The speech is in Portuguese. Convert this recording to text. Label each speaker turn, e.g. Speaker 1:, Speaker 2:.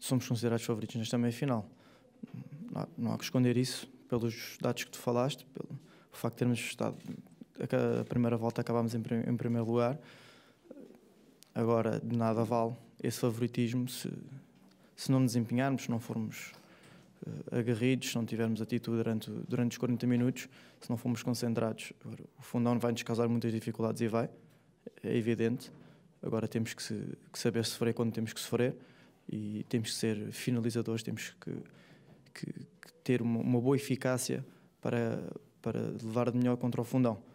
Speaker 1: somos considerados favoritos nesta meia-final. Não, não, há que esconder isso pelos dados que tu falaste, pelo facto de termos estado a primeira volta acabámos em, em primeiro lugar. Agora, de nada vale esse favoritismo se, se não desempenharmos, se não formos uh, eh, agarridos, se não tivermos atitude durante, durante os 40 minutos, se não formos concentrados. Agora, o fundão vai-nos causar muitas dificuldades e vai, é evidente. Agora temos que, se, que saber sofrer quando temos que sofrer e temos que ser finalizadores, temos que, que, que ter uma, uma, boa eficácia para, para levar de melhor contra o fundão.